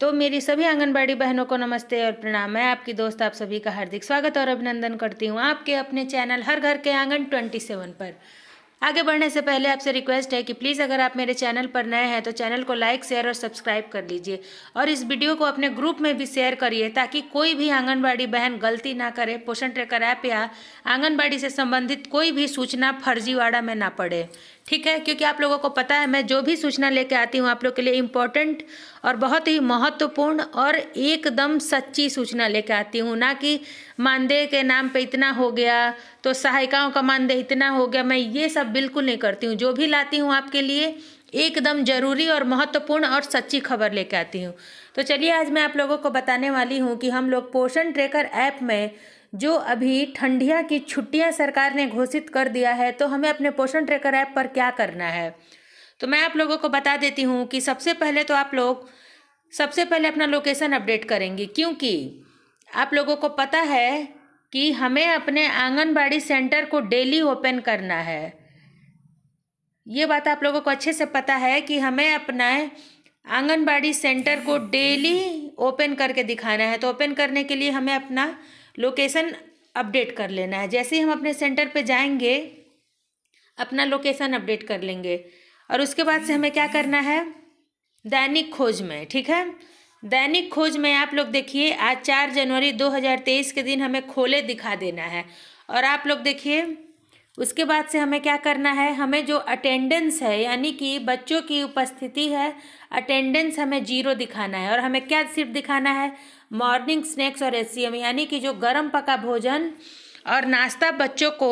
तो मेरी सभी आंगनबाड़ी बहनों को नमस्ते और प्रणाम मैं आपकी दोस्त आप सभी का हार्दिक स्वागत और अभिनंदन करती हूँ आपके अपने चैनल हर घर के आंगन ट्वेंटी सेवन पर आगे बढ़ने से पहले आपसे रिक्वेस्ट है कि प्लीज़ अगर आप मेरे चैनल पर नए हैं तो चैनल को लाइक शेयर और सब्सक्राइब कर लीजिए और इस वीडियो को अपने ग्रुप में भी शेयर करिए ताकि कोई भी आंगनबाड़ी बहन गलती ना करे पोषण ट्रेकर ऐप या आंगनबाड़ी से संबंधित कोई भी सूचना फर्जीवाड़ा में ना पड़े ठीक है क्योंकि आप लोगों को पता है मैं जो भी सूचना लेके आती हूँ आप लोग के लिए इम्पोर्टेंट और बहुत ही महत्वपूर्ण और एकदम सच्ची सूचना लेके आती हूँ ना कि मानदेय के नाम पे इतना हो गया तो सहायिकाओं का मानदेय इतना हो गया मैं ये सब बिल्कुल नहीं करती हूँ जो भी लाती हूँ आपके लिए एकदम ज़रूरी और महत्वपूर्ण और सच्ची खबर लेकर आती हूँ तो चलिए आज मैं आप लोगों को बताने वाली हूँ कि हम लोग पोषण ट्रेकर ऐप में जो अभी ठंडिया की छुट्टियाँ सरकार ने घोषित कर दिया है तो हमें अपने पोषण ट्रेकर ऐप पर क्या करना है तो मैं आप लोगों को बता देती हूँ कि सबसे पहले तो आप लोग सबसे पहले अपना लोकेशन अपडेट करेंगे क्योंकि आप लोगों को पता है कि हमें अपने आंगनबाड़ी सेंटर को डेली ओपन करना है ये बात आप लोगों को अच्छे से पता है कि हमें अपना आंगनबाड़ी सेंटर को डेली ओपन करके दिखाना है तो ओपन करने के लिए हमें अपना लोकेशन अपडेट कर लेना है जैसे ही हम अपने सेंटर पे जाएंगे अपना लोकेशन अपडेट कर लेंगे और उसके बाद से हमें क्या करना है दैनिक खोज में ठीक है दैनिक खोज में आप लोग देखिए आज चार जनवरी 2023 के दिन हमें खोले दिखा देना है और आप लोग देखिए उसके बाद से हमें क्या करना है हमें जो अटेंडेंस है यानी कि बच्चों की उपस्थिति है अटेंडेंस हमें जीरो दिखाना है और हमें क्या सिर्फ दिखाना है मॉर्निंग स्नैक्स और एसीएम यानी कि जो गर्म पका भोजन और नाश्ता बच्चों को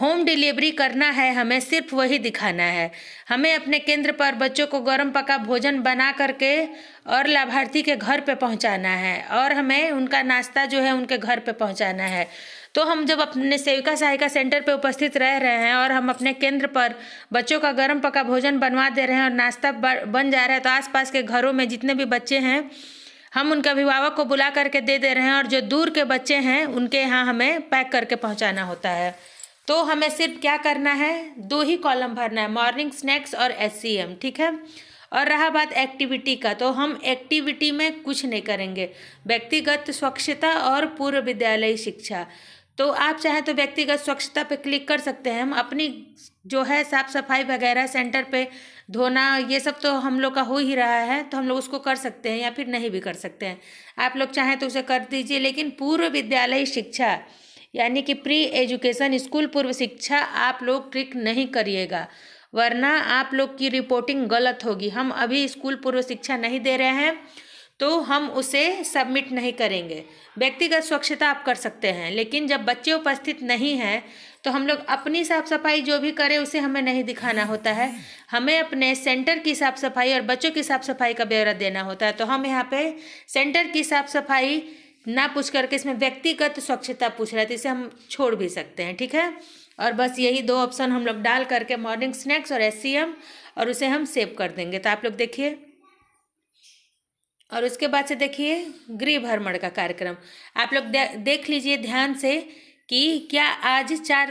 होम डिलीवरी करना है हमें सिर्फ वही दिखाना है हमें अपने केंद्र पर बच्चों को गर्म पका भोजन बना करके और लाभार्थी के घर पे पहुंचाना है और हमें उनका नाश्ता जो है उनके घर पे पहुंचाना है तो हम जब अपने सेविका सहायिका सेंटर पर उपस्थित रह रहे हैं और हम अपने केंद्र पर बच्चों का गर्म पका भोजन बनवा दे रहे हैं और नाश्ता बन जा रहा है तो आसपास के घरों में जितने भी बच्चे हैं हम उनके अभिभावक को बुला करके दे दे रहे हैं और जो दूर के बच्चे हैं उनके यहाँ हमें पैक करके पहुँचाना होता है तो हमें सिर्फ क्या करना है दो ही कॉलम भरना है मॉर्निंग स्नैक्स और एस ठीक है और रहा बात एक्टिविटी का तो हम एक्टिविटी में कुछ नहीं करेंगे व्यक्तिगत स्वच्छता और पूर्व विद्यालयी शिक्षा तो आप चाहें तो व्यक्तिगत स्वच्छता पे क्लिक कर सकते हैं हम अपनी जो है साफ़ सफाई वगैरह सेंटर पे धोना ये सब तो हम लोग का हो ही रहा है तो हम लोग उसको कर सकते हैं या फिर नहीं भी कर सकते हैं आप लोग चाहें तो उसे कर दीजिए लेकिन पूर्व विद्यालय शिक्षा यानी कि प्री एजुकेशन स्कूल पूर्व शिक्षा आप लोग क्लिक नहीं करिएगा वरना आप लोग की रिपोर्टिंग गलत होगी हम अभी स्कूल पूर्व शिक्षा नहीं दे रहे हैं तो हम उसे सबमिट नहीं करेंगे व्यक्तिगत स्वच्छता आप कर सकते हैं लेकिन जब बच्चे उपस्थित नहीं हैं तो हम लोग अपनी साफ़ सफाई जो भी करें उसे हमें नहीं दिखाना होता है हमें अपने सेंटर की साफ़ सफाई और बच्चों की साफ़ सफाई का ब्यौरा देना होता है तो हम यहाँ पे सेंटर की साफ़ सफाई ना पूछ करके इसमें व्यक्तिगत स्वच्छता पूछ रहा है तो इसे हम छोड़ भी सकते हैं ठीक है और बस यही दो ऑप्शन हम लोग डाल करके मॉर्निंग स्नैक्स और एस और उसे हम सेव कर देंगे तो आप लोग देखिए और उसके बाद से देखिए गृह भ्रमण का कार्यक्रम आप लोग दे, देख लीजिए ध्यान से कि क्या आज चार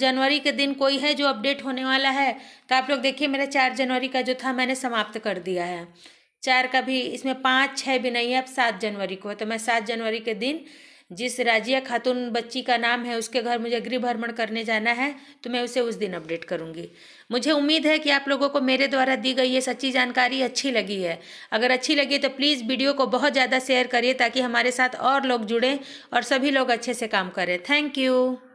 जनवरी के दिन कोई है जो अपडेट होने वाला है तो आप लोग देखिए मेरा चार जनवरी का जो था मैंने समाप्त कर दिया है चार का भी इसमें पाँच छः भी नहीं है अब सात जनवरी को है तो मैं सात जनवरी के दिन जिस राजिया खातून बच्ची का नाम है उसके घर मुझे गृह भ्रमण करने जाना है तो मैं उसे उस दिन अपडेट करूँगी मुझे उम्मीद है कि आप लोगों को मेरे द्वारा दी गई ये सच्ची जानकारी अच्छी लगी है अगर अच्छी लगी तो प्लीज़ वीडियो को बहुत ज़्यादा शेयर करिए ताकि हमारे साथ और लोग जुड़ें और सभी लोग अच्छे से काम करें थैंक यू